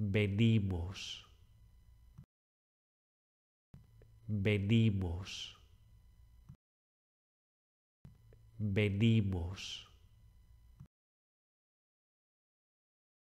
venimos, venimos, venimos.